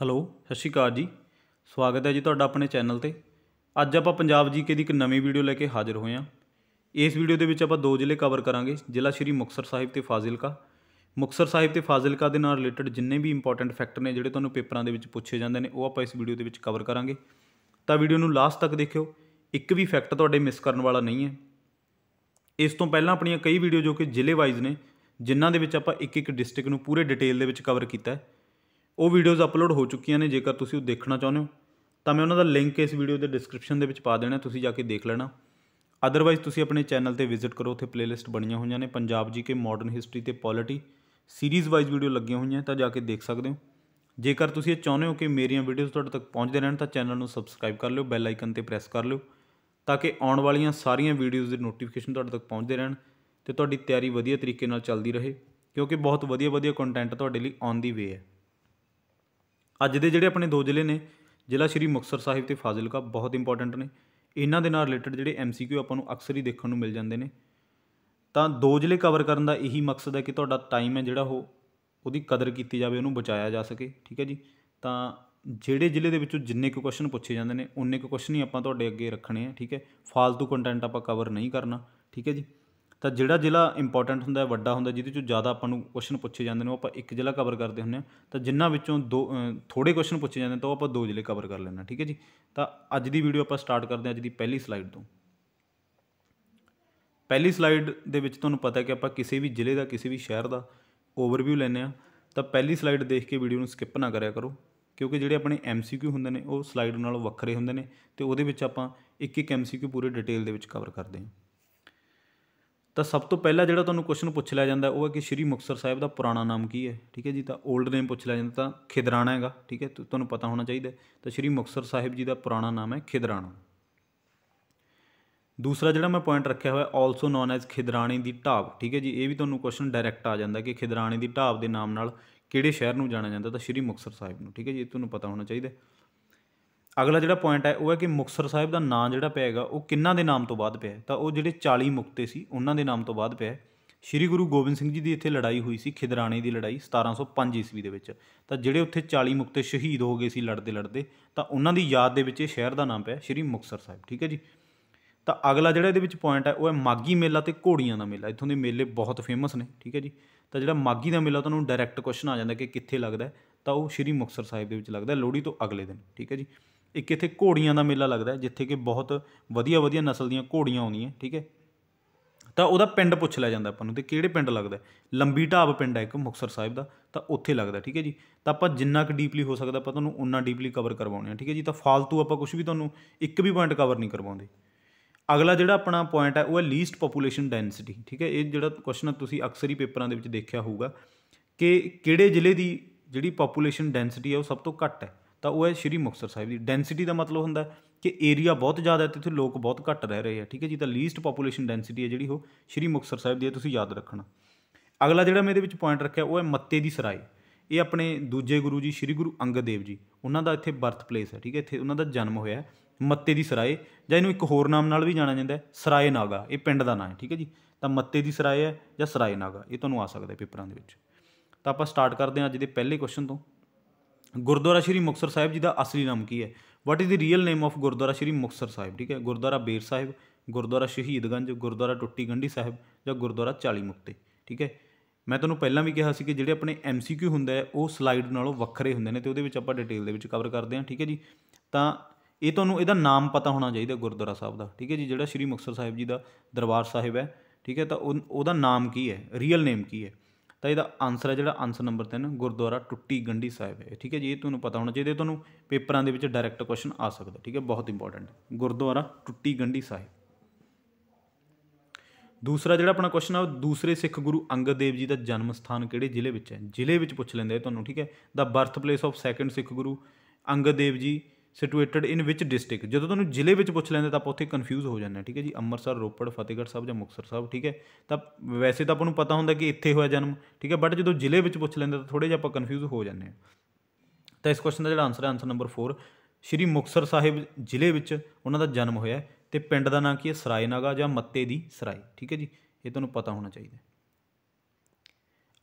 hello ਸਤਿ ਸ਼੍ਰੀ ਅਕਾਲ ਜੀ ਸਵਾਗਤ ਹੈ ਜੀ ਤੁਹਾਡਾ ਆਪਣੇ ਚੈਨਲ ਤੇ ਅੱਜ ਆਪਾਂ ਪੰਜਾਬ ਜੀਕੇ ਦੀ ਇੱਕ ਨਵੀਂ ਵੀਡੀਓ ਲੈ ਕੇ ਹਾਜ਼ਰ ਹੋਏ ਹਾਂ ਇਸ ਵੀਡੀਓ ਦੇ ਵਿੱਚ ਆਪਾਂ ਦੋ ਜ਼ਿਲ੍ਹੇ ਕਵਰ ਕਰਾਂਗੇ ਜ਼ਿਲ੍ਹਾ ਸ਼੍ਰੀ ਮੁਕਤਸਰ ਸਾਹਿਬ ਤੇ ਫਾਜ਼ਿਲਕਾ ਮੁਕਤਸਰ ਸਾਹਿਬ ਤੇ ਫਾਜ਼ਿਲਕਾ ਦੇ ਨਾਲ ਰਿਲੇਟਡ ਜਿੰਨੇ ਵੀ ਇੰਪੋਰਟੈਂਟ ਫੈਕਟਰ ਨੇ ਜਿਹੜੇ ਤੁਹਾਨੂੰ ਪੇਪਰਾਂ ਦੇ ਵਿੱਚ ਪੁੱਛੇ ਜਾਂਦੇ ਨੇ ਉਹ ਆਪਾਂ ਇਸ ਵੀਡੀਓ ਦੇ ਵਿੱਚ ਕਵਰ ਕਰਾਂਗੇ ਤਾਂ ਵੀਡੀਓ ਨੂੰ ਲਾਸਟ ਤੱਕ ਦੇਖਿਓ ਇੱਕ ਵੀ ਫੈਕਟ ਤੁਹਾਡੇ ਮਿਸ ਕਰਨ ਵਾਲਾ ਨਹੀਂ ਹੈ ਇਸ ਤੋਂ ਪਹਿਲਾਂ ਆਪਣੀਆਂ ਕਈ ਵੀਡੀਓ ਜੋ ਕਿ ਜ਼ਿਲ੍ਹੇ ਵਾਈਜ਼ ਨੇ ਜਿਨ੍ਹਾਂ ਦੇ ਵਿੱਚ ਆਪਾਂ ਇੱਕ ਇੱਕ ਡਿਸਟ੍ਰਿਕਟ ਨੂੰ ਪੂਰੇ ਡਿਟੇਲ ਦੇ ਵਿੱਚ ਕਵਰ ਕੀਤਾ ਹੈ ਉਹ ਵੀਡੀਓਜ਼ ਅਪਲੋਡ ਹੋ ਚੁੱਕੀਆਂ ਨੇ ਜੇਕਰ ਤੁਸੀਂ ਉਹ ਦੇਖਣਾ ਚਾਹੁੰਦੇ ਹੋ ਤਾਂ ਮੈਂ ਉਹਨਾਂ ਦਾ ਲਿੰਕ ਇਸ ਵੀਡੀਓ ਦੇ ਡਿਸਕ੍ਰਿਪਸ਼ਨ ਦੇ ਵਿੱਚ ਪਾ ਦੇਣਾ ਤੁਸੀਂ ਜਾ ਕੇ ਦੇਖ ਲੈਣਾ ਅਦਰਵਾਈਜ਼ ਤੁਸੀਂ ਆਪਣੇ ਚੈਨਲ ਤੇ ਵਿਜ਼ਿਟ ਕਰੋ ਉੱਥੇ ਪਲੇਲਿਸਟ ਬਣੀਆਂ ਹੋਈਆਂ ਨੇ Punjab G K modern history ਤੇ ਪੋਲਿਟੀ ਸੀਰੀਜ਼ ਵਾਈਜ਼ ਵੀਡੀਓ ਲੱਗੀਆਂ ਹੋਈਆਂ ਤਾਂ ਜਾ ਕੇ ਦੇਖ ਸਕਦੇ ਹੋ ਜੇਕਰ ਤੁਸੀਂ ਇਹ ਚਾਹੁੰਦੇ ਹੋ ਕਿ ਮੇਰੀਆਂ ਵੀਡੀਓਜ਼ ਤੁਹਾਡੇ ਤੱਕ ਪਹੁੰਚਦੇ ਰਹਿਣ ਤਾਂ ਚੈਨਲ ਨੂੰ ਸਬਸਕ੍ਰਾਈਬ ਕਰ ਲਿਓ ਬੈਲ ਆਈਕਨ ਤੇ ਪ੍ਰੈਸ ਕਰ ਲਿਓ ਤਾਂ ਕਿ ਆਉਣ ਵਾਲੀਆਂ ਸਾਰੀਆਂ ਵੀਡੀਓਜ਼ ਦੀ ਨੋਟੀਫਿਕੇਸ਼ਨ ਤੁਹਾਡੇ ਤੱਕ ਪਹੁੰਚਦੇ ਰਹਿਣ ਤੇ ਤੁਹਾਡੀ ਤਿਆਰੀ ਵਧੀਆ ਤਰੀਕੇ ਨਾਲ ਚੱਲਦੀ ਰਹੇ ਕਿਉਂਕਿ ਬਹੁਤ ਵਧੀਆ ਵਧੀਆ ਕੰਟੈਂਟ ਤੁਹਾਡੇ ਲਈ ਆਨ ਦੀ ਵੇ ਹੈ ਅੱਜ ਦੇ ਜਿਹੜੇ ਆਪਣੇ ਦੋ ਜ਼ਿਲ੍ਹੇ ਨੇ ਜ਼ਿਲ੍ਹਾ ਸ਼੍ਰੀ ਮੁਕਤਸਰ ਸਾਹਿਬ ਤੇ ਫਾਜ਼ਿਲਕਾ ਬਹੁਤ ਇੰਪੋਰਟੈਂਟ ਨੇ ਇਹਨਾਂ ਦੇ ਨਾਲ ਰਿਲੇਟਡ ਜਿਹੜੇ ਐਮਸੀਕਿਊ ਆਪਾਂ ਨੂੰ ਅਕਸਰ ਹੀ ਦੇਖਣ ਨੂੰ ਮਿਲ ਜਾਂਦੇ ਨੇ ਤਾਂ ਦੋ ਜ਼ਿਲ੍ਹੇ ਕਵਰ ਕਰਨ ਦਾ ਇਹੀ ਮਕਸਦ ਹੈ ਕਿ ਤੁਹਾਡਾ ਟਾਈਮ ਹੈ ਜਿਹੜਾ ਉਹ ਉਹਦੀ ਕਦਰ ਕੀਤੀ ਜਾਵੇ ਉਹਨੂੰ ਬਚਾਇਆ ਜਾ ਸਕੇ ਠੀਕ ਹੈ ਜੀ ਤਾਂ ਜਿਹੜੇ ਜ਼ਿਲ੍ਹੇ ਦੇ ਵਿੱਚੋਂ ਜਿੰਨੇ ਕੁ ਕੁਐਸਚਨ ਪੁੱਛੇ ਜਾਂਦੇ ਨੇ ਉਨੇ ਕੁ ਕੁਐਸਚਨ ਹੀ ਆਪਾਂ ਤੁਹਾਡੇ ਅੱਗੇ ਰੱਖਣੇ ਆ ਠੀਕ ਹੈ ਫਾਲਤੂ ਕੰਟੈਂਟ ਆਪਾਂ ਕਵਰ ਨਹੀਂ ਕਰਨਾ ਠੀਕ ਹੈ ਜੀ ਤਾਂ ਜਿਹੜਾ ਜ਼ਿਲ੍ਹਾ ਇੰਪੋਰਟੈਂਟ ਹੁੰਦਾ ਹੈ ਵੱਡਾ ਹੁੰਦਾ ਜਿਹਦੇ ਚੋਂ ਜ਼ਿਆਦਾ ਆਪਾਂ ਨੂੰ ਕੁਐਸਚਨ ਪੁੱਛੇ ਜਾਂਦੇ ਨੇ ਉਹ ਆਪਾਂ ਇੱਕ ਜ਼ਿਲ੍ਹਾ ਕਵਰ ਕਰਦੇ ਹੁੰਦੇ ਆ ਤਾਂ ਜਿੰਨਾ ਵਿੱਚੋਂ ਦੋ ਥੋੜੇ ਕੁਐਸਚਨ ਪੁੱਛੇ ਜਾਂਦੇ ਤਾਂ ਉਹ ਆਪਾਂ ਦੋ ਜ਼ਿਲ੍ਹੇ ਕਵਰ ਕਰ ਲੈਣਾ ਠੀਕ ਹੈ ਜੀ ਤਾਂ ਅੱਜ ਦੀ ਵੀਡੀਓ ਆਪਾਂ ਸਟਾਰਟ ਕਰਦੇ ਹਾਂ ਅੱਜ ਦੀ ਪਹਿਲੀ ਸਲਾਈਡ ਤੋਂ ਪਹਿਲੀ ਸਲਾਈਡ ਦੇ ਵਿੱਚ ਤੁਹਾਨੂੰ ਪਤਾ ਹੈ ਕਿ ਆਪਾਂ ਕਿਸੇ ਵੀ ਜ਼ਿਲ੍ਹੇ ਦਾ ਕਿਸੇ ਵੀ ਸ਼ਹਿਰ ਦਾ ਓਵਰਵਿਊ ਲੈਨੇ ਆ ਤਾਂ ਪਹਿਲੀ ਸਲਾਈਡ ਦੇਖ ਕੇ ਵੀਡੀਓ ਨੂੰ ਸਕਿਪ ਨਾ ਕਰਿਆ ਕਰੋ ਕਿਉਂਕਿ ਜਿਹੜੇ ਆਪਣੇ ਐਮਸੀਕਿਊ ਹੁੰਦੇ ਨੇ ਉਹ ਸਲਾਈਡ ਨਾਲੋਂ ਵੱਖਰੇ ਹੁੰਦੇ ਨੇ ਤੇ ਉਹਦੇ ਵਿੱਚ ਆਪਾਂ ਇੱਕ ਇੱਕ ਐਮਸੀਕਿਊ ਪੂਰੇ ਡਿਟੇਲ ਦੇ ਵਿੱਚ ਕਵਰ ਕਰਦੇ ਹਾਂ ਤਾਂ ਸਭ ਤੋਂ ਪਹਿਲਾਂ ਜਿਹੜਾ ਤੁਹਾਨੂੰ ਕੁਐਸਚਨ ਪੁੱਛ ਲਿਆ ਜਾਂਦਾ ਉਹ ਹੈ ਕਿ ਸ਼੍ਰੀ ਮੁਕਤਸਰ ਸਾਹਿਬ ਦਾ ਪੁਰਾਣਾ ਨਾਮ ਕੀ ਹੈ ਠੀਕ ਹੈ ਜੀ ਤਾਂ 올ਡ ਨੇਮ ਪੁੱਛ ਲਿਆ ਜਾਂਦਾ ਤਾਂ ਖਿਦਰਾਣਾ ਹੈਗਾ ਠੀਕ ਹੈ ਤੁਹਾਨੂੰ ਪਤਾ ਹੋਣਾ ਚਾਹੀਦਾ ਤਾਂ ਸ਼੍ਰੀ ਮੁਕਤਸਰ ਸਾਹਿਬ ਜੀ ਦਾ ਪੁਰਾਣਾ ਨਾਮ ਹੈ ਖਿਦਰਾਣਾ ਦੂਸਰਾ ਜਿਹੜਾ ਮੈਂ ਪੁਆਇੰਟ ਰੱਖਿਆ ਹੋਇਆ ਆਲਸੋ ਨੋਨ ਐਜ਼ ਖਿਦਰਾਣੀ ਦੀ ਢਾਬ ਠੀਕ ਹੈ ਜੀ ਇਹ ਵੀ ਤੁਹਾਨੂੰ ਕੁਐਸਚਨ ਡਾਇਰੈਕਟ ਆ ਜਾਂਦਾ ਕਿ ਖਿਦਰਾਣੀ ਦੀ ਢਾਬ ਦੇ ਨਾਮ ਨਾਲ ਕਿਹੜੇ ਸ਼ਹਿਰ ਨੂੰ ਜਾਣਿਆ ਜਾਂਦਾ ਤਾਂ ਸ਼੍ਰੀ ਮੁਕਤਸਰ ਸਾਹਿਬ ਨੂੰ ਠੀਕ ਹੈ ਜੀ ਇਹ ਤੁਹਾਨੂੰ ਪਤਾ ਹੋਣਾ ਚਾਹੀਦਾ ਅਗਲਾ ਜਿਹੜਾ ਪੁਆਇੰਟ ਹੈ ਉਹ ਹੈ ਕਿ ਮੁਕਸਰ ਸਾਹਿਬ ਦਾ ਨਾਂ ਜਿਹੜਾ ਪਿਆ ਹੈਗਾ ਉਹ ਕਿੰਨਾਂ ਦੇ ਨਾਮ ਤੋਂ ਬਾਅਦ ਪਿਆ ਤਾਂ ਉਹ ਜਿਹੜੇ 40 ਮੁਕਤੇ ਸੀ ਉਹਨਾਂ ਦੇ ਨਾਮ ਤੋਂ ਬਾਅਦ ਪਿਆ ਸ਼੍ਰੀ ਗੁਰੂ ਗੋਬਿੰਦ ਸਿੰਘ ਜੀ ਦੀ ਇੱਥੇ ਲੜਾਈ ਹੋਈ ਸੀ ਖਿਦਰਾਣੇ ਦੀ ਲੜਾਈ 1705 ਈਸਵੀ ਦੇ ਵਿੱਚ ਤਾਂ ਜਿਹੜੇ ਉੱਥੇ 40 ਮੁਕਤੇ ਸ਼ਹੀਦ ਹੋ ਗਏ ਸੀ ਲੜਦੇ ਲੜਦੇ ਤਾਂ ਉਹਨਾਂ ਦੀ ਯਾਦ ਦੇ ਵਿੱਚ ਇਹ ਸ਼ਹਿਰ ਦਾ ਨਾਮ ਪਿਆ ਸ਼੍ਰੀ ਮੁਕਸਰ ਸਾਹਿਬ ਠੀਕ ਹੈ ਜੀ ਤਾਂ ਅਗਲਾ ਜਿਹੜਾ ਇਹਦੇ ਵਿੱਚ ਪੁਆਇੰਟ ਹੈ ਉਹ ਹੈ ਮਾਗੀ ਮੇਲਾ ਤੇ ਘੋੜੀਆਂ ਦਾ ਮੇਲਾ ਇੱਥੋਂ ਦੇ ਮੇਲੇ ਬਹੁਤ ਫੇਮਸ ਨੇ ਠੀਕ ਹੈ ਜੀ ਤਾਂ ਜਿਹੜਾ ਮਾਗੀ ਦਾ ਮੇਲਾ ਤੁਹਾਨੂੰ ਡਾਇਰੈਕਟ ਕੁਐਸਚਨ ਆ ਜਾਂਦਾ ਕਿ ਕਿੱਥੇ ਲੱਗਦਾ ਤਾਂ ਉਹ ਸ਼੍ਰੀ ਮੁਕਸਰ ਸਾਹਿਬ ਦੇ ਵਿੱਚ ਲੱਗਦਾ ਲੋਹੜੀ ਤੋਂ ਅਗਲੇ ਦਿਨ ਠੀਕ ਹੈ ਜੀ ਇੱਕ ਇੱਥੇ ਘੋੜੀਆਂ ਦਾ ਮੇਲਾ ਲੱਗਦਾ ਜਿੱਥੇ ਕਿ ਬਹੁਤ ਵਧੀਆ ਵਧੀਆ ਨਸਲ ਦੀਆਂ ਘੋੜੀਆਂ ਆਉਂਦੀਆਂ ਠੀਕ ਹੈ ਤਾਂ ਉਹਦਾ ਪਿੰਡ ਪੁੱਛ ਲਿਆ ਜਾਂਦਾ ਆਪਾਂ ਨੂੰ ਤੇ ਕਿਹੜੇ ਪਿੰਡ ਲੱਗਦਾ ਲੰਬੀ ਢਾਬ ਪਿੰਡ ਹੈ ਇੱਕ ਮੁਕਸਰ ਸਾਹਿਬ ਦਾ ਤਾਂ ਉੱਥੇ ਲੱਗਦਾ ਠੀਕ ਹੈ ਜੀ ਤਾਂ ਆਪਾਂ ਜਿੰਨਾ ਕੁ ਡੀਪਲੀ ਹੋ ਸਕਦਾ ਆਪਾਂ ਤੁਹਾਨੂੰ ਉਨਾ ਡੀਪਲੀ ਕਵਰ ਕਰਵਾਉਣੇ ਆ ਠੀਕ ਹੈ ਜੀ ਤਾਂ ਫਾਲਤੂ ਆਪਾਂ ਕੁਝ ਵੀ ਤੁਹਾਨੂੰ ਇੱਕ ਵੀ ਪੁਆਇੰਟ ਕਵਰ ਨਹੀਂ ਕਰਵਾਉਂਦੇ ਅਗਲਾ ਜਿਹੜਾ ਆਪਣਾ ਪੁਆਇੰਟ ਹੈ ਉਹ ਹੈ ਲੀਸਟ ਪੋਪੂਲੇਸ਼ਨ ਡੈਂਸਿਟੀ ਠੀਕ ਹੈ ਇਹ ਜਿਹੜਾ ਕੁਐਸਚਨ ਤੁਸੀਂ ਅਕਸਰ ਹੀ ਪੇਪਰਾਂ ਦੇ ਵਿੱਚ ਦੇਖਿਆ ਹੋਊਗਾ ਕਿ ਕਿਹੜੇ ਜ਼ਿਲ੍ਹੇ ਦੀ ਜਿਹੜੀ ਪੋਪੂਲੇਸ਼ਨ ਡੈਂਸਿਟੀ ਹੈ ਉਹ ਸਭ ਤੋਂ ਘੱਟ ਹੈ ਤਾਂ ਉਹ ਹੈ ਸ਼੍ਰੀ ਮੁਕਤਸਰ ਸਾਹਿਬ ਦੀ ਡੈਂਸਿਟੀ ਦਾ ਮਤਲਬ ਹੁੰਦਾ ਕਿ ਏਰੀਆ ਬਹੁਤ ਜ਼ਿਆਦਾ ਹੈ ਤੇ ਇੱਥੇ ਲੋਕ ਬਹੁਤ ਘੱਟ ਰਹਿ ਰਹੇ ਆ ਠੀਕ ਹੈ ਜੀ ਤਾਂ ਲੀਸਟ ਪੋਪੂਲੇਸ਼ਨ ਡੈਂਸਿਟੀ ਹੈ ਜਿਹੜੀ ਉਹ ਸ਼੍ਰੀ ਮੁਕਤਸਰ ਸਾਹਿਬ ਦੀ ਹੈ ਤੁਸੀਂ ਯਾਦ ਰੱਖਣਾ ਅਗਲਾ ਜਿਹੜਾ ਮੈਂ ਇਹਦੇ ਵਿੱਚ ਪੁਆਇੰਟ ਰੱਖਿਆ ਉਹ ਹੈ ਮੱਤੇ ਦੀ ਸਰਾਏ ਇਹ ਆਪਣੇ ਦੂਜੇ ਗੁਰੂ ਜੀ ਸ਼੍ਰੀ ਗੁਰੂ ਅੰਗਦ ਦੇਵ ਜੀ ਉਹਨਾਂ ਦਾ ਇੱਥੇ ਬਰਥ ਪਲੇਸ ਹੈ ਠੀਕ ਹੈ ਇੱਥੇ ਉਹਨਾਂ ਦਾ ਜਨਮ ਹੋਇਆ ਮੱਤੇ ਦੀ ਸਰਾਏ ਜਾਂ ਇਹਨੂੰ ਇੱਕ ਹੋਰ ਨਾਮ ਨਾਲ ਵੀ ਜਾਣਿਆ ਜਾਂਦਾ ਸਰਾਏ ਨਾਗਾ ਇਹ ਪਿੰਡ ਦਾ ਨਾਮ ਹੈ ਠੀਕ ਹੈ ਜੀ ਤਾਂ ਮੱਤੇ ਦੀ ਸਰਾਏ ਹੈ ਜਾਂ ਸਰਾਏ ਨਾਗਾ ਇਹ ਤੁਹਾਨੂੰ ਆ ਸਕਦਾ ਪੇਪਰਾਂ ਦੇ ਵਿੱਚ ਤਾਂ ਆਪਾਂ ਸਟਾਰਟ ਕਰਦੇ ਹਾਂ ਅੱਜ ਦੇ ਪਹਿਲੇ ਕੁਐਸਚਨ ਤੋਂ ਗੁਰਦੁਆਰਾ ਸ਼੍ਰੀ ਮੁਕਤਸਰ ਸਾਹਿਬ ਜੀ ਦਾ ਅਸਲੀ ਨਾਮ ਕੀ ਹੈ what is the real name of Gurdwara Shri Muktsar Sahib ਠੀਕ ਹੈ ਗੁਰਦੁਆਰਾ ਬੇਰ ਸਾਹਿਬ ਗੁਰਦੁਆਰਾ ਸ਼ਹੀਦਗੰਜ ਗੁਰਦੁਆਰਾ ਟੁੱਟੀ ਗੰਢੀ ਸਾਹਿਬ ਜਾਂ ਗੁਰਦੁਆਰਾ 40 ਮੁਕਤੇ ਠੀਕ ਹੈ ਮੈਂ ਤੁਹਾਨੂੰ ਪਹਿਲਾਂ ਵੀ ਕਿਹਾ ਸੀ ਕਿ ਜਿਹੜੇ ਆਪਣੇ ਐਮਸੀਕਿਊ ਹੁੰਦਾ ਹੈ ਉਹ ਸਲਾਈਡ ਨਾਲੋਂ ਵੱਖਰੇ ਹੁੰਦੇ ਨੇ ਤੇ ਉਹਦੇ ਵਿੱਚ ਆਪਾਂ ਡਿਟੇਲ ਦੇ ਵਿੱਚ ਕਵਰ ਕਰਦੇ ਹਾਂ ਠੀਕ ਹੈ ਜੀ ਤਾਂ ਇਹ ਤੁਹਾਨੂੰ ਇਹਦਾ ਨਾਮ ਪਤਾ ਹੋਣਾ ਚਾਹੀਦਾ ਗੁਰਦੁਆਰਾ ਸਾਹਿਬ ਦਾ ਠੀਕ ਹੈ ਜੀ ਜਿਹੜਾ ਸ਼੍ਰੀ ਮੁਕਤਸਰ ਸਾਹਿਬ ਜੀ ਦਾ ਦਰਬਾਰ ਸਾਹਿਬ ਹੈ ਠੀਕ ਹੈ ਤਾਂ ਉਹਦਾ ਨਾਮ ਕੀ ਹੈ ਰੀਅਲ ਨੇਮ ਕੀ ਹੈ ਤਾਂ ਇਹਦਾ ਆਨਸਰ ਹੈ ਜਿਹੜਾ ਆਨਸਰ ਨੰਬਰ 3 ਗੁਰਦੁਆਰਾ ਟੁੱਟੀ ਗੰਢੀ ਸਾਹਿਬ ਹੈ ਠੀਕ ਹੈ ਜੀ ਇਹ ਤੁਹਾਨੂੰ ਪਤਾ ਹੋਣਾ ਚਾਹੀਦਾ ਤੁਹਾਨੂੰ ਪੇਪਰਾਂ ਦੇ ਵਿੱਚ ਡਾਇਰੈਕਟ ਕੁਐਸਚਨ ਆ ਸਕਦਾ ਠੀਕ ਹੈ ਬਹੁਤ ਇੰਪੋਰਟੈਂਟ ਗੁਰਦੁਆਰਾ ਟੁੱਟੀ ਗੰਢੀ ਸਾਹਿਬ ਦੂਸਰਾ ਜਿਹੜਾ ਆਪਣਾ ਕੁਐਸਚਨ ਆ ਦੂਸਰੇ ਸਿੱਖ ਗੁਰੂ ਅੰਗਦ ਦੇਵ ਜੀ ਦਾ ਜਨਮ ਸਥਾਨ ਕਿਹੜੇ ਜ਼ਿਲ੍ਹੇ ਵਿੱਚ ਹੈ ਜ਼ਿਲ੍ਹੇ ਵਿੱਚ ਪੁੱਛ ਲੈਂਦੇ ਆ ਤੁਹਾਨੂੰ ਠੀਕ ਹੈ ਦਾ birth place of second Sikh Guru Angad Dev ji situated in which district ਜਦੋਂ ਤੁਹਾਨੂੰ ਜ਼ਿਲ੍ਹੇ ਵਿੱਚ ਪੁੱਛ ਲੈਂਦੇ ਤਾਂ ਆਪਾਂ ਉੱਥੇ ਕਨਫਿਊਜ਼ ਹੋ ਜਾਂਦੇ ਠੀਕ ਹੈ ਜੀ ਅੰਮ੍ਰਿਤਸਰ ਰੋਪੜ ਫਤਿਹਗੜ੍ਹ ਸਾਹਿਬ ਜਾਂ ਮੁਕਤਸਰ ਸਾਹਿਬ ਠੀਕ ਹੈ ਤਾਂ ਵੈਸੇ ਤਾਂ ਆਪਾਂ ਨੂੰ ਪਤਾ ਹੁੰਦਾ ਕਿ ਇੱਥੇ ਹੋਇਆ ਜਨਮ ਠੀਕ ਹੈ ਬਟ ਜਦੋਂ ਜ਼ਿਲ੍ਹੇ ਵਿੱਚ ਪੁੱਛ ਲੈਂਦੇ ਤਾਂ ਥੋੜੇ ਜਿਹਾ ਆਪਾਂ ਕਨਫਿਊਜ਼ ਹੋ ਜਾਂਦੇ ਹਾਂ ਤਾਂ ਇਸ ਕੁਐਸਚਨ ਦਾ ਜਿਹੜਾ ਆਨਸਰ ਹੈ ਆਨਸਰ ਨੰਬਰ 4 ਸ਼੍ਰੀ ਮੁਕਤਸਰ ਸਾਹਿਬ ਜ਼ਿਲ੍ਹੇ ਵਿੱਚ ਉਹਨਾਂ ਦਾ ਜਨਮ ਹੋਇਆ ਤੇ ਪਿੰਡ ਦਾ ਨਾਮ ਕੀ ਹੈ ਸਰਾਏ ਜਾਂ ਮੱਤੇ ਦੀ ਸਰਾਏ ਠੀਕ ਹੈ ਜੀ ਇਹ ਤੁਹਾਨੂੰ ਪਤਾ ਹੋਣਾ ਚਾਹੀਦਾ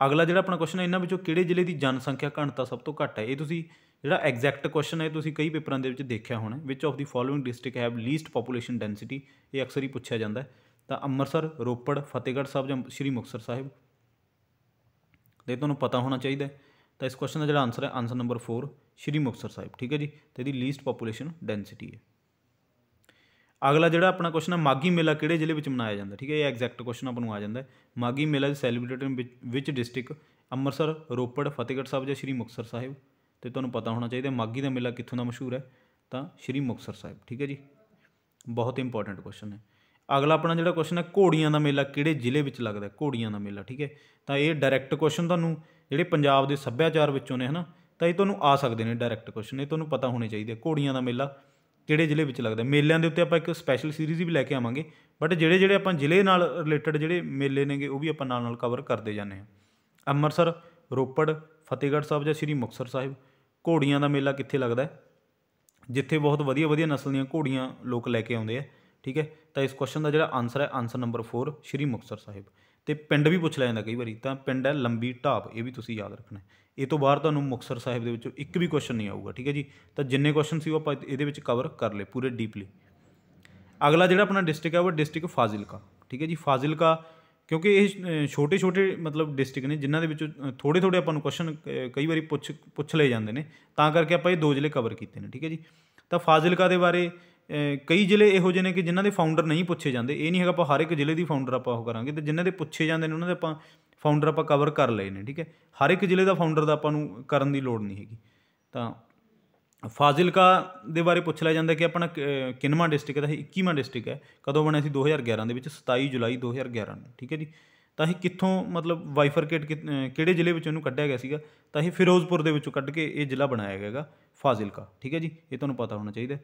ਅਗਲਾ ਜਿਹੜਾ ਆਪਣਾ ਕੁਐਸਚਨ ਹੈ ਇਹਨਾਂ ਵਿੱਚੋਂ ਕਿਹੜੇ ਜ਼ਿਲ੍ਹੇ ਦੀ ਜਨਸੰਖਿਆ ਘਣਤਾ ਸਭ ਤੋਂ ਘੱਟ ਹੈ ਇਹ ਤੁਸੀਂ ਜਿਹੜਾ ਐਗਜ਼ੈਕਟ ਕੁਐਸਚਨ ਹੈ ਤੁਸੀਂ ਕਈ ਪੇਪਰਾਂ ਦੇ ਵਿੱਚ ਦੇਖਿਆ ਹੋਣਾ which of the following district have least population density ਇਹ ਅਕਸਰ ਹੀ ਪੁੱਛਿਆ ਜਾਂਦਾ ਤਾਂ ਅੰਮ੍ਰਿਤਸਰ ਰੋਪੜ ਫਤਿਹਗੜ੍ਹ ਸਾਹਿਬ ਜਾਂ ਸ੍ਰੀ ਮੁਕਤਸਰ ਸਾਹਿਬ ਤੇ ਤੁਹਾਨੂੰ ਪਤਾ ਹੋਣਾ ਚਾਹੀਦਾ ਤਾਂ ਇਸ ਕੁਐਸਚਨ ਦਾ ਜਿਹੜਾ ਆਨਸਰ ਹੈ ਆਨਸਰ ਨੰਬਰ 4 ਸ੍ਰੀ ਮੁਕਤਸਰ ਸਾਹਿਬ ਠੀਕ ਹੈ ਜੀ ਤੇ ਇਹਦੀ ਲੀਸਟ ਪੋਪੂਲੇਸ਼ਨ ਡੈਂਸਿਟੀ ਹੈ ਅਗਲਾ ਜਿਹੜਾ ਆਪਣਾ ਕੁਐਸਚਨ ਹੈ ਮਾਗੀ ਮੇਲਾ ਕਿਹੜੇ ਜ਼ਿਲ੍ਹੇ ਵਿੱਚ ਮਨਾਇਆ ਜਾਂਦਾ ਠੀਕ ਹੈ ਇਹ ਐਗਜ਼ੈਕਟ ਕੁਐਸਚਨ ਆਪਾਂ ਨੂੰ ਆ ਜਾਂਦਾ ਮਾਗੀ ਮੇਲਾ is celebrated which district Amritsar Ropar Fatehgarh Sahib ਜਾਂ ਸ੍ਰੀ ਮੁਕਤਸਰ ਸਾਹਿਬ ਤੇ ਤੁਹਾਨੂੰ ਪਤਾ ਹੋਣਾ ਚਾਹੀਦਾ ਮਾਗੀ ਦਾ ਮੇਲਾ ਕਿੱਥੋਂ ਦਾ ਮਸ਼ਹੂਰ ਹੈ ਤਾਂ ਸ਼੍ਰੀ ਮੁਕਤਸਰ ਸਾਹਿਬ ਠੀਕ ਹੈ ਜੀ ਬਹੁਤ ਇੰਪੋਰਟੈਂਟ ਕੁਐਸਚਨ ਹੈ ਅਗਲਾ ਆਪਣਾ ਜਿਹੜਾ ਕੁਐਸਚਨ ਹੈ ਘੋੜੀਆਂ ਦਾ ਮੇਲਾ ਕਿਹੜੇ ਜ਼ਿਲ੍ਹੇ ਵਿੱਚ ਲੱਗਦਾ ਹੈ ਘੋੜੀਆਂ ਦਾ ਮੇਲਾ ਠੀਕ ਹੈ ਤਾਂ ਇਹ ਡਾਇਰੈਕਟ ਕੁਐਸਚਨ ਤੁਹਾਨੂੰ ਜਿਹੜੇ ਪੰਜਾਬ ਦੇ ਸੱਭਿਆਚਾਰ ਵਿੱਚੋਂ ਨੇ ਹਨਾ ਤਾਂ ਇਹ ਤੁਹਾਨੂੰ ਆ ਸਕਦੇ ਨੇ ਡਾਇਰੈਕਟ ਕੁਐਸਚਨ ਇਹ ਤੁਹਾਨੂੰ ਪਤਾ ਹੋਣੇ ਚਾਹੀਦੇ ਘੋੜੀਆਂ ਦਾ ਮੇਲਾ ਕਿਹੜੇ ਜ਼ਿਲ੍ਹੇ ਵਿੱਚ ਲੱਗਦਾ ਮੇਲਿਆਂ ਦੇ ਉੱਤੇ ਆਪਾਂ ਇੱਕ ਸਪੈਸ਼ਲ ਸੀਰੀਜ਼ ਵੀ ਲੈ ਕੇ ਆਵਾਂਗੇ ਬਟ ਜਿਹੜੇ ਜਿਹੜੇ ਆਪਾਂ ਜ਼ਿਲ੍ਹੇ ਨਾਲ ਰਿਲੇਟਡ ਜਿਹੜੇ ਮੇਲੇ ਨੇਗੇ ਉਹ ਵੀ ਆਪਾਂ ਨਾਲ ਨਾਲ ਕਵਰ ਕਰਦੇ ਜਾਂਦੇ ਆ ਅੰਮ੍ਰਿਤਸਰ ਰੋਪੜ ਫਤਿਹਗੜ੍ਹ ਸਾਹਿਬ ਜਾਂ ਸ੍ਰੀ ਮੁਕਤਸਰ ਸਾਹਿਬ ਘੋੜੀਆਂ ਦਾ ਮੇਲਾ ਕਿੱਥੇ ਲੱਗਦਾ ਜਿੱਥੇ ਬਹੁਤ ਵਧੀਆ ਵਧੀਆ ਨਸਲ ਦੀਆਂ ਘੋੜੀਆਂ ਲੋਕ ਲੈ ਕੇ ਆਉਂਦੇ ਆ ਠੀਕ ਹੈ ਤਾਂ ਇਸ ਕੁਐਸਚਨ ਦਾ ਜਿਹੜਾ ਆਨਸਰ ਹੈ ਆਨਸਰ ਨੰਬਰ 4 ਸ਼੍ਰੀ ਮੁਕਤਸਰ ਸਾਹਿਬ ਤੇ ਪਿੰਡ ਵੀ ਪੁੱਛ ਲਿਆ ਜਾਂਦਾ ਕਈ ਵਾਰੀ ਤਾਂ ਪਿੰਡ ਹੈ ਲੰਬੀ ਢਾਬ ਇਹ ਵੀ ਤੁਸੀਂ ਯਾਦ ਰੱਖਣਾ ਇਹ ਤੋਂ ਬਾਹਰ ਤੁਹਾਨੂੰ ਮੁਕਤਸਰ ਸਾਹਿਬ ਦੇ ਵਿੱਚੋਂ ਇੱਕ ਵੀ ਕੁਐਸਚਨ ਨਹੀਂ ਆਊਗਾ ਠੀਕ ਹੈ ਜੀ ਤਾਂ ਜਿੰਨੇ ਕੁਐਸਚਨ ਸੀ ਉਹ ਆਪਾਂ ਇਹਦੇ ਵਿੱਚ ਕਵਰ ਕਰ ਲਏ ਪੂਰੇ ਡੀਪਲੀ ਅਗਲਾ ਜਿਹੜਾ ਆਪਣਾ ਡਿਸਟ੍ਰਿਕਟ ਹੈ ਉਹ ਡਿਸਟ੍ਰਿਕਟ ਫਾਜ਼ਿਲਕਾ ਠੀਕ ਹੈ ਜੀ ਫਾਜ਼ਿਲਕਾ ਕਿਉਂਕਿ ਇਹ ਛੋਟੇ ਛੋਟੇ ਮਤਲਬ ਡਿਸਟ੍ਰਿਕਟ ਨੇ ਜਿਨ੍ਹਾਂ ਦੇ ਵਿੱਚ ਥੋੜੇ ਥੋੜੇ ਆਪਾਂ ਨੂੰ ਕੁਐਸਚਨ ਕਈ ਵਾਰੀ ਪੁੱਛ ਪੁੱਛ ਲਏ ਜਾਂਦੇ ਨੇ ਤਾਂ ਕਰਕੇ ਆਪਾਂ ਇਹ ਦੋ ਜ਼ਿਲ੍ਹੇ ਕਵਰ ਕੀਤੇ ਨੇ ਠੀਕ ਹੈ ਜੀ ਤਾਂ ਫਾਜ਼ਿਲਕਾ ਦੇ ਬਾਰੇ ਕਈ ਜ਼ਿਲ੍ਹੇ ਇਹੋ ਜਿਹੇ ਨੇ ਕਿ ਜਿਨ੍ਹਾਂ ਦੇ ਫਾਊਂਡਰ ਨਹੀਂ ਪੁੱਛੇ ਜਾਂਦੇ ਇਹ ਨਹੀਂ ਹੈਗਾ ਆਪਾਂ ਹਰ ਇੱਕ ਜ਼ਿਲ੍ਹੇ ਦੀ ਫਾਊਂਡਰ ਆਪਾਂ ਉਹ ਕਰਾਂਗੇ ਤੇ ਜਿਨ੍ਹਾਂ ਦੇ ਪੁੱਛੇ ਜਾਂਦੇ ਨੇ ਉਹਨਾਂ ਦੇ ਆਪਾਂ ਫਾਊਂਡਰ ਆਪਾਂ ਕਵਰ ਕਰ ਲਏ ਨੇ ਠੀਕ ਹੈ ਹਰ ਇੱਕ ਜ਼ਿਲ੍ਹੇ ਦਾ ਫਾਊਂਡਰ ਦਾ ਆਪਾਂ ਨੂੰ ਕਰਨ ਦੀ ਲੋੜ ਨਹੀਂ ਹੈਗੀ ਤਾਂ ਫਾਜ਼ਿਲਕਾ ਦੇ ਬਾਰੇ ਪੁੱਛ ਲਿਆ ਜਾਂਦਾ ਕਿ ਆਪਣਾ ਕਿੰਨਵਾਂ ਡਿਸਟ੍ਰਿਕਟ ਹੈ 21ਵਾਂ ਡਿਸਟ੍ਰਿਕਟ ਹੈ ਕਦੋਂ ਬਣਿਆ ਸੀ 2011 ਦੇ ਵਿੱਚ 27 ਜੁਲਾਈ 2011 ਨੂੰ ਠੀਕ ਹੈ ਜੀ ਤਾਂ ਇਹ ਕਿੱਥੋਂ ਮਤਲਬ ਵਾਈਫਰਕੇਟ ਕਿਹੜੇ ਜ਼ਿਲ੍ਹੇ ਵਿੱਚੋਂ ਇਹਨੂੰ ਕੱਢਿਆ ਗਿਆ ਸੀਗਾ ਤਾਂ ਇਹ ਫਿਰੋਜ਼ਪੁਰ ਦੇ ਵਿੱਚੋਂ ਕੱਢ ਕੇ ਇਹ ਜ਼ਿਲ੍ਹਾ ਬਣਾਇਆ ਗਿਆਗਾ ਫਾਜ਼ਿਲਕਾ ਠੀਕ ਹੈ ਜੀ ਇਹ ਤੁਹਾਨੂੰ ਪਤਾ ਹੋਣਾ ਚਾਹੀਦਾ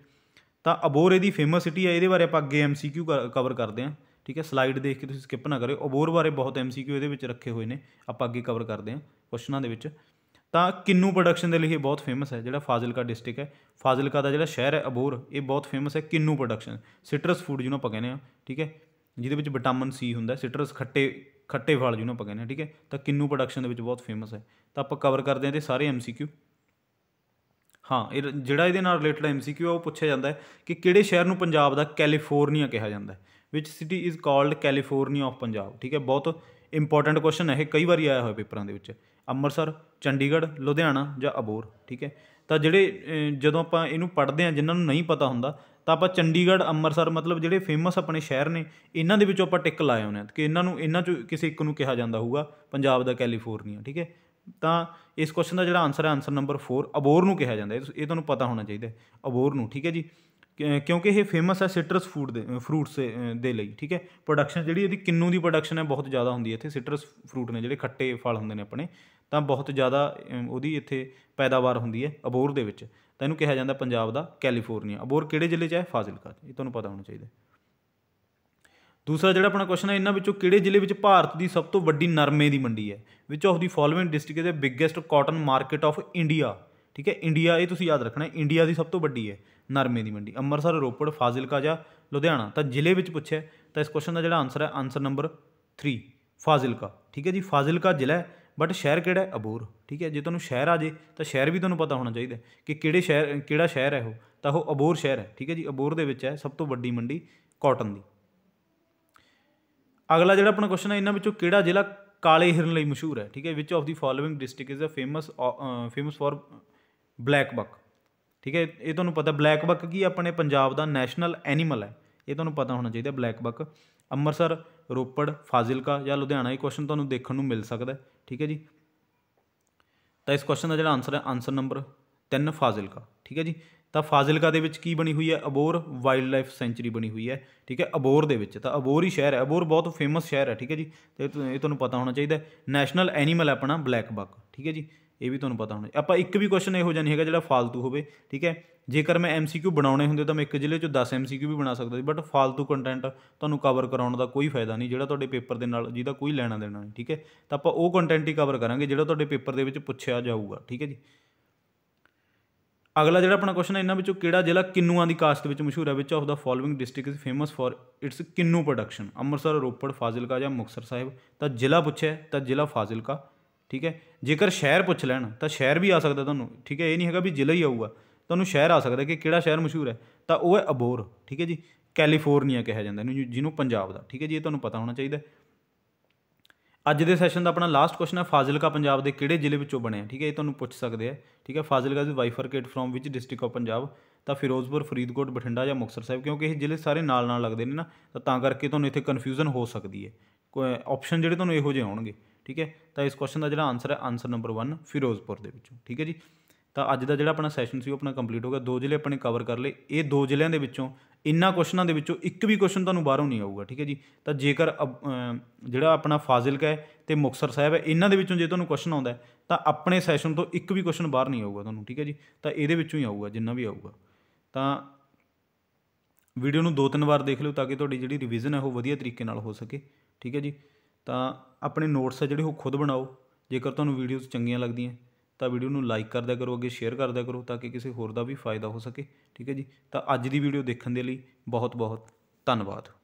ਤਾਂ ਅਬੋਰ ਇਹਦੀ ਫੇਮਸ ਸਿਟੀ ਹੈ ਇਹਦੇ ਬਾਰੇ ਆਪਾਂ ਅੱਗੇ ਐਮਸੀਕਿਊ ਕਵਰ ਕਰਦੇ ਹਾਂ ਠੀਕ ਹੈ ਸਲਾਈਡ ਦੇਖ ਕੇ ਤੁਸੀਂ ਸਕਿਪ ਨਾ ਕਰਿਓ ਅਬੋਰ ਬਾਰੇ ਬਹੁਤ ਐਮਸੀਕਿਊ ਇਹਦੇ ਵਿੱਚ ਰੱਖੇ ਹੋਏ ਨੇ ਆਪਾਂ ਅੱਗੇ ਕਵਰ ਕਰਦੇ ਹਾਂ ਕੁਐਸਚਨਾਂ ਦੇ ਵਿੱਚ ਤਾਂ ਕਿੰਨੂ ਪ੍ਰੋਡਕਸ਼ਨ ਦੇ ਲਈ ਇਹ ਬਹੁਤ ਫੇਮਸ ਹੈ ਜਿਹੜਾ ਫਾਜ਼ਿਲਕਾ ਡਿਸਟ੍ਰਿਕਟ ਹੈ ਫਾਜ਼ਿਲਕਾ ਦਾ ਜਿਹੜਾ ਸ਼ਹਿਰ ਹੈ ਅਬੋਰ ਇਹ ਬਹੁਤ ਫੇਮਸ ਹੈ ਕਿੰਨੂ ਪ੍ਰੋਡਕਸ਼ਨ ਸਿਟਰਸ ਫੂਡ ਜਿਹਨੂੰ ਆਪਾਂ ਕਹਿੰਦੇ ਆ ਠੀਕ ਹੈ ਜਿਹਦੇ ਵਿੱਚ ਵਿਟਾਮਿਨ ਸੀ ਹੁੰਦਾ ਸਿਟਰਸ ਖੱਟੇ ਖੱਟੇ ਫਲ ਜਿਹਨੂੰ ਆਪਾਂ ਕਹਿੰਦੇ ਆ ਠੀਕ ਹੈ ਤਾਂ ਕਿੰਨੂ ਪ੍ਰੋਡਕਸ਼ਨ ਦੇ ਵਿੱਚ ਬਹੁਤ ਫੇਮਸ ਹੈ ਤਾਂ ਆਪਾਂ ਕਵਰ ਕਰਦੇ ਹਾਂ ਤੇ ਸਾਰੇ ਐਮਸੀਕਿਊ ਹਾਂ ਇਹ ਜਿਹੜਾ ਇਹਦੇ ਨਾਲ ਰਿਲੇਟਡ ਐਮਸੀਕਿਊ ਆ ਉਹ ਪੁੱਛਿਆ ਜਾਂਦਾ ਹੈ ਕਿ ਕਿਹੜੇ ਸ਼ਹਿਰ ਨੂੰ ਪੰਜਾਬ ਦਾ ਕੈਲੀਫੋਰਨੀਆ ਕਿਹਾ ਜਾਂਦਾ ਹੈ which city is called California of Punjab ਠੀਕ ਹੈ ਬਹੁਤ ਇੰਪੋਰਟੈਂਟ ਕੁਐਸਚਨ ਹੈ ਇਹ ਕਈ ਵਾਰੀ ਆਇਆ ਹੋਇਆ ਪੇਪਰਾਂ ਦੇ ਵਿੱਚ ਅੰਮ੍ਰਿਤਸਰ ਚੰਡੀਗੜ੍ਹ ਲੁਧਿਆਣਾ ਜਾਂ ਅਬੋਰ ਠੀਕ ਹੈ ਤਾਂ ਜਿਹੜੇ ਜਦੋਂ ਆਪਾਂ ਇਹਨੂੰ ਪੜ੍ਹਦੇ ਆ ਜਿਨ੍ਹਾਂ ਨੂੰ ਨਹੀਂ ਪਤਾ ਹੁੰਦਾ ਤਾਂ ਆਪਾਂ ਚੰਡੀਗੜ੍ਹ ਅੰਮ੍ਰਿਤਸਰ ਮਤਲਬ ਜਿਹੜੇ ਫੇਮਸ ਆਪਣੇ ਸ਼ਹਿਰ ਨੇ ਇਹਨਾਂ ਦੇ ਵਿੱਚੋਂ ਆਪਾਂ ਟਿਕ ਲਾਏ ਹੁੰਦੇ ਆ ਕਿ ਇਹਨਾਂ ਨੂੰ ਇਹਨਾਂ ਚੋਂ ਕਿਸੇ ਇੱਕ ਨੂੰ ਕਿਹਾ ਜਾਂਦਾ ਹੋਊਗਾ ਪੰਜਾਬ ਦਾ ਕੈਲੀਫੋਰਨੀਆ ਠੀਕ ਹੈ ਤਾਂ ਇਸ ਕੁਐਸਚਨ ਦਾ ਜਿਹੜਾ ਆਨਸਰ ਹੈ ਆਨਸਰ ਨੰਬਰ 4 ਅਬੋਰ ਨੂੰ ਕਿਹਾ ਜਾਂਦਾ ਇਹ ਤੁਹਾਨੂੰ ਪਤਾ ਹੋਣਾ ਚਾਹੀਦਾ ਅਬੋਰ ਨੂੰ ਠੀਕ ਹੈ ਜੀ ਕਿਉਂਕਿ ਇਹ ਫੇਮਸ ਹੈ ਸਿਟਰਸ ਫੂਡ ਦੇ ਫਰੂਟਸ ਦੇ ਲਈ ਠੀਕ ਹੈ ਪ੍ਰੋਡਕਸ਼ਨ ਜਿਹੜੀ ਇਹਦੀ ਕਿੰਨੂ ਦੀ ਪ੍ਰੋਡਕਸ਼ਨ ਹੈ ਬਹੁਤ ਜ਼ਿਆਦਾ ਹੁੰਦੀ ਹੈ ਇੱਥੇ ਸਿਟਰਸ ਫਰੂਟ ਨੇ ਜਿਹੜੇ ਖੱਟੇ ਫਲ ਹੁੰਦੇ ਨੇ ਆਪਣੇ ਤਾਂ ਬਹੁਤ ਜ਼ਿਆਦਾ ਉਹਦੀ ਇੱਥੇ ਪੈਦਾਵਾਰ ਹੁੰਦੀ ਹੈ ਅਬੋਰ ਦੇ ਵਿੱਚ ਤਾਂ ਇਹਨੂੰ ਕਿਹਾ ਜਾਂਦਾ ਪੰਜਾਬ ਦਾ ਕੈਲੀਫੋਰਨੀਆ ਅਬੋਰ ਕਿਹੜੇ ਜ਼ਿਲ੍ਹੇ 'ਚ ਹੈ ਫਾਜ਼ਿਲਕਾ ਇਹ ਤੁਹਾਨੂੰ ਪਤਾ ਹੋਣਾ ਚਾਹੀਦਾ ਦੂਸਰਾ ਜਿਹੜਾ ਆਪਣਾ ਕੁਐਸਚਨ ਹੈ ਇਹਨਾਂ ਵਿੱਚੋਂ ਕਿਹੜੇ ਜ਼ਿਲ੍ਹੇ ਵਿੱਚ ਭਾਰਤ ਦੀ ਸਭ ਤੋਂ ਵੱਡੀ ਨਰਮੇ ਦੀ ਮੰਡੀ ਹੈ which of the following district is the biggest cotton market of India ਠੀਕ ਹੈ ਇੰਡੀਆ ਇਹ ਤੁਸੀਂ ਯਾਦ ਰੱਖਣਾ ਇੰਡੀਆ ਦੀ ਸਭ ਤੋਂ ਵੱਡੀ ਹੈ ਨਰਮੇ ਦੀ ਮੰਡੀ ਅੰਮ੍ਰਿਤਸਰ ਰੋਪੜ ਫਾਜ਼ਿਲਕਾ ਜਾਂ ਲੁਧਿਆਣਾ ਤਾਂ ਜ਼ਿਲ੍ਹੇ ਵਿੱਚ ਪੁੱਛਿਆ ਤਾਂ ਇਸ ਕੁਐਸਚਨ ਦਾ ਜਿਹੜਾ ਆਨਸਰ ਹੈ ਆਨਸਰ ਨੰਬਰ 3 ਫਾਜ਼ਿਲਕਾ ਠੀਕ ਹੈ ਜੀ ਫਾਜ਼ਿਲਕਾ ਜ਼ਿਲ੍ਹਾ ਬਟ ਸ਼ਹਿਰ ਕਿਹੜਾ ਹੈ ਅਬੂਰ ਠੀਕ ਹੈ ਜੇ ਤੁਹਾਨੂੰ ਸ਼ਹਿਰ ਆ ਜੇ ਤਾਂ ਸ਼ਹਿਰ ਵੀ ਤੁਹਾਨੂੰ ਪਤਾ ਹੋਣਾ ਚਾਹੀਦਾ ਕਿ ਕਿਹੜੇ ਸ਼ਹਿਰ ਕਿਹੜਾ ਸ਼ਹਿਰ ਹੈ ਉਹ ਤਾਂ ਉਹ ਅਬੂਰ ਸ਼ਹਿਰ ਹੈ ਠੀਕ ਹੈ ਜੀ ਅਬੂਰ ਦੇ ਵਿੱਚ ਹੈ ਸਭ ਤੋਂ ਵੱਡੀ ਮੰਡੀ ਕਾਟਨ ਦੀ ਅਗਲਾ ਜਿਹੜਾ ਆਪਣਾ ਕੁਐਸਚਨ ਹੈ ਇਹਨਾਂ ਵਿੱਚੋਂ ਕਿਹੜਾ ਜ਼ਿਲ੍ਹਾ ਕਾਲੇ ਹਿਰਨ ਲਈ ਮਸ਼ਹੂਰ ਹੈ ਠੀਕ ਹੈ which of the following district is a famous famous for black buck ਠੀਕ ਹੈ ਇਹ ਤੁਹਾਨੂੰ ਪਤਾ ਬਲੈਕ ਬੱਕ ਕੀ ਆਪਣੇ ਪੰਜਾਬ ਦਾ ਨੈਸ਼ਨਲ ਐਨੀਮਲ ਹੈ ਇਹ ਤੁਹਾਨੂੰ ਪਤਾ ਹੋਣਾ ਚਾਹੀਦਾ ਬਲੈਕ ਬੱਕ ਅੰਮ੍ਰਿਤਸਰ ਰੋਪੜ ਫਾਜ਼ਿਲਕਾ ਜਾਂ ਲੁਧਿਆਣਾ ਇਹ ਕੁਐਸਚਨ ਤੁਹਾਨੂੰ ਦੇਖਣ ਨੂੰ ਮਿਲ ਸਕਦਾ ਹੈ ਠੀਕ ਹੈ ਜੀ ਤਾਂ ਇਸ ਕੁਐਸਚਨ ਦਾ ਜਿਹੜਾ ਆਨਸਰ ਹੈ ਆਨਸਰ ਨੰਬਰ 3 ਫਾਜ਼ਿਲਕਾ ਠੀਕ ਹੈ ਜੀ ਤਾਂ ਫਾਜ਼ਿਲਕਾ ਦੇ ਵਿੱਚ ਕੀ ਬਣੀ ਹੋਈ ਹੈ ਅਬੋਰ ਵਾਈਲਡ ਲਾਈਫ ਸੈਂਚਰੀ ਬਣੀ ਹੋਈ ਹੈ ਠੀਕ ਹੈ ਅਬੋਰ ਦੇ ਵਿੱਚ ਤਾਂ ਅਬੋਰ ਹੀ ਸ਼ਹਿਰ ਹੈ ਅਬੋਰ ਬਹੁਤ ਫੇਮਸ ਸ਼ਹਿਰ ਹੈ ਠੀਕ ਹੈ ਜੀ ਤੇ ਇਹ ਤੁਹਾਨੂੰ ਪਤਾ ਹੋਣਾ ਚਾਹੀਦਾ ਨੈਸ਼ਨਲ ਐਨੀਮਲ ਆਪਣਾ ਬਲੈਕ ਬੱਕ ਠੀਕ ਹੈ ਜੀ ਇਹ ਵੀ ਤੁਹਾਨੂੰ ਪਤਾ ਹੋਣਾ ਆਪਾਂ ਇੱਕ ਵੀ ਕੁਐਸਚਨ ਇਹੋ ਜਿਹਾ ਨਹੀਂ ਹੈਗਾ ਜਿਹੜਾ ਫਾਲਤੂ ਹੋਵੇ ਠੀਕ ਹੈ ਜੇਕਰ ਮੈਂ ਐਮਸੀਕਿਊ ਬਣਾਉਣੇ ਹੁੰਦੇ ਤਾਂ ਮੈਂ ਇੱਕ ਜ਼ਿਲ੍ਹੇ 'ਚੋਂ 10 ਐਮਸੀਕਿਊ ਵੀ ਬਣਾ ਸਕਦਾ ਸੀ ਬਟ ਫਾਲਤੂ ਕੰਟੈਂਟ ਤੁਹਾਨੂੰ ਕਵਰ ਕਰਾਉਣ ਦਾ ਕੋਈ ਫਾਇਦਾ ਨਹੀਂ ਜਿਹੜਾ ਤੁਹਾਡੇ ਪੇਪਰ ਦੇ ਨਾਲ ਜਿਹਦਾ ਕੋਈ ਲੈਣਾ ਦੇਣਾ ਨਹੀਂ ਠੀਕ ਹੈ ਤਾਂ ਆਪਾਂ ਉਹ ਕੰਟੈਂਟ ਹੀ ਕਵਰ ਕਰਾਂਗੇ ਜਿਹੜਾ ਤੁਹਾਡੇ ਪੇਪਰ ਦੇ ਵਿੱਚ ਪੁੱਛਿਆ ਜਾਊਗਾ ਠੀਕ ਹੈ ਜੀ ਅਗਲਾ ਜਿਹੜਾ ਆਪਣਾ ਕੁਐਸਚਨ ਹੈ ਇਹਨਾਂ ਵਿੱਚੋਂ ਕਿਹੜਾ ਜ਼ਿਲ੍ਹਾ ਕਿੰਨੂਆਂ ਦੀ ਕਾਸਟ ਵਿੱਚ ਮਸ਼ਹੂਰ ਹੈ which of the following district is famous for its kinnow production Amritsar Ropar Fazilka ਜਾਂ ਮੁਕਸਰ ਸਾਹਿਬ ਤਾਂ ਜ਼ਿਲ੍ਹਾ ਪੁੱਛਿਆ ਤਾਂ ਜ਼ਿਲ੍ਹਾ ਫਾਜ਼ਿਲਕਾ ਠੀਕ ਹੈ ਜੇਕਰ ਸ਼ਹਿਰ ਪੁੱਛ ਲੈਣ ਤਾਂ ਸ਼ਹਿਰ ਵੀ ਆ ਸਕਦਾ ਤੁਹਾਨੂੰ ਠੀਕ ਹੈ ਇਹ ਨਹੀਂ ਹੈਗਾ ਵੀ ਜ਼ਿਲ੍ਹਾ ਹੀ ਆਊਗਾ ਤੁਹਾਨੂੰ ਸ਼ਹਿਰ ਆ ਸਕਦਾ ਕਿ ਕਿਹੜਾ ਸ਼ਹਿਰ ਮਸ਼ਹੂਰ ਹੈ ਤਾਂ ਉਹ ਹੈ ਅਬੋਰ ਠੀਕ ਹੈ ਜੀ ਕੈਲੀਫੋਰਨੀਆ ਕਿਹਾ ਜਾਂਦਾ ਇਹਨੂੰ ਜਿਹਨੂੰ ਪੰਜਾਬ ਦਾ ਠੀਕ ਹੈ ਜੀ ਇਹ ਤੁਹਾਨੂੰ ਪਤਾ ਹੋਣਾ ਚਾਹੀਦਾ ਅੱਜ ਦੇ ਸੈਸ਼ਨ ਦਾ ਆਪਣਾ ਲਾਸਟ ਕੁਐਸਚਨ ਹੈ ਫਾਜ਼ਿਲਕਾ ਪੰਜਾਬ ਦੇ ਕਿਹੜੇ ਜ਼ਿਲ੍ਹੇ ਵਿੱਚੋਂ ਬਣਿਆ ਠੀਕ ਹੈ ਇਹ ਤੁਹਾਨੂੰ ਪੁੱਛ ਸਕਦੇ ਆ ਠੀਕ ਹੈ ਫਾਜ਼ਿਲਕਾ ਦੀ bifurcate from which district of Punjab ਤਾਂ ਫਿਰੋਜ਼ਪੁਰ ਫਰੀਦਕੋਟ ਬਠਿੰਡਾ ਜਾਂ ਮੁਕਤਸਰ ਸਾਹਿਬ ਕਿਉਂਕਿ ਇਹ ਜ਼ਿਲ੍ਹੇ ਸਾਰੇ ਨਾਲ ਨਾਲ ਲੱਗਦੇ ਨੇ ਨਾ ਤਾਂ ਤਾਂ ਕਰਕੇ ਤੁਹਾਨੂੰ ਇੱਥੇ ਕਨਫਿਊਜ਼ਨ ਹੋ ਸਕਦੀ ਹੈ ਆਪਸ਼ਨ ਜਿਹੜੇ ਤੁਹਾਨੂੰ ਇਹੋ ਜਿਹੇ ਆਉਣਗੇ ਠੀਕ ਹੈ ਤਾਂ ਇਸ ਕੁਐਸਚਨ ਦਾ ਜਿਹੜਾ ਆਨਸਰ ਹੈ ਆਨਸਰ ਨੰਬਰ 1 ਫਿਰੋਜ਼ਪੁਰ ਦੇ ਵਿੱਚੋਂ ਠੀਕ ਹੈ ਜੀ ਤਾਂ ਅੱਜ ਦਾ ਜਿਹੜਾ ਆਪਣਾ ਸੈਸ਼ਨ ਸੀ ਉਹ ਆਪਣਾ ਕੰਪਲੀਟ ਹੋ ਗਿਆ ਦੋ ਜ਼ਿਲ੍ਹੇ ਆਪਣੇ ਕਵਰ ਕਰ ਲਏ ਇਹ ਦੋ ਜ਼ਿਲ੍ਹਿਆਂ ਦੇ ਵਿੱਚੋਂ ਇੰਨਾ ਕੁਐਸਚਨਾਂ ਦੇ ਵਿੱਚੋਂ ਇੱਕ ਵੀ ਕੁਐਸਚਨ ਤੁਹਾਨੂੰ ਬਾਹਰੋਂ ਨਹੀਂ ਆਊਗਾ ਠੀਕ ਹੈ ਜੀ ਤਾਂ ਜੇਕਰ ਜਿਹੜਾ ਆਪਣਾ ਫਾਜ਼ਿਲਕਾ ਹੈ ਤੇ ਮੁਕਸਰ ਸਾਹਿਬ ਹੈ ਇਹਨਾਂ ਦੇ ਵਿੱਚੋਂ ਜੇ ਤੁਹਾਨੂੰ ਕੁਐਸਚਨ ਆਉਂਦਾ ਤਾਂ ਆਪਣੇ ਸੈਸ਼ਨ ਤੋਂ ਇੱਕ ਵੀ ਕੁਐਸਚਨ ਬਾਹਰ ਨਹੀਂ ਆਊਗਾ ਤੁਹਾਨੂੰ ਠੀਕ ਹੈ ਜੀ ਤਾਂ ਇਹਦੇ ਵਿੱਚੋਂ ਹੀ ਆਊਗਾ ਜਿੰਨਾ ਵੀ ਆਊਗਾ ਤਾਂ ਵੀਡੀਓ ਨੂੰ ਦੋ ਤਿੰਨ ਵਾਰ ਦੇਖ ਲਿਓ ਤਾਂ ਕਿ ਤੁਹਾਡੀ ਜਿਹੜੀ ਰਿਵੀਜ਼ਨ ਹੈ ਉਹ ਵਧੀਆ ਤਰੀਕੇ ਨਾਲ ਹੋ ਸਕੇ ਠੀਕ ਹੈ ਜੀ ਤਾਂ ਆਪਣੇ ਨੋਟਸ ਆ ਜਿਹੜੇ ਉਹ ਖੁਦ ਬਣਾਓ ਜੇਕਰ ਤੁਹਾਨੂੰ ਵੀਡੀਓਜ਼ ਚੰਗੀਆਂ ਲੱਗਦੀਆਂ ਤਾਂ ਵੀਡੀਓ ਨੂੰ ਲਾਈਕ ਕਰਦਿਆ ਕਰੋ ਅੱਗੇ ਸ਼ੇਅਰ ਕਰਦਿਆ ਕਰੋ ਤਾਂ ਕਿ ਕਿਸੇ ਹੋਰ ਦਾ ਵੀ ਫਾਇਦਾ ਹੋ ਸਕੇ ਠੀਕ ਹੈ ਜੀ ਤਾਂ ਅੱਜ ਦੀ ਵੀਡੀਓ ਦੇਖਣ ਦੇ ਲਈ ਬਹੁਤ ਬਹੁਤ ਧੰਨਵਾਦ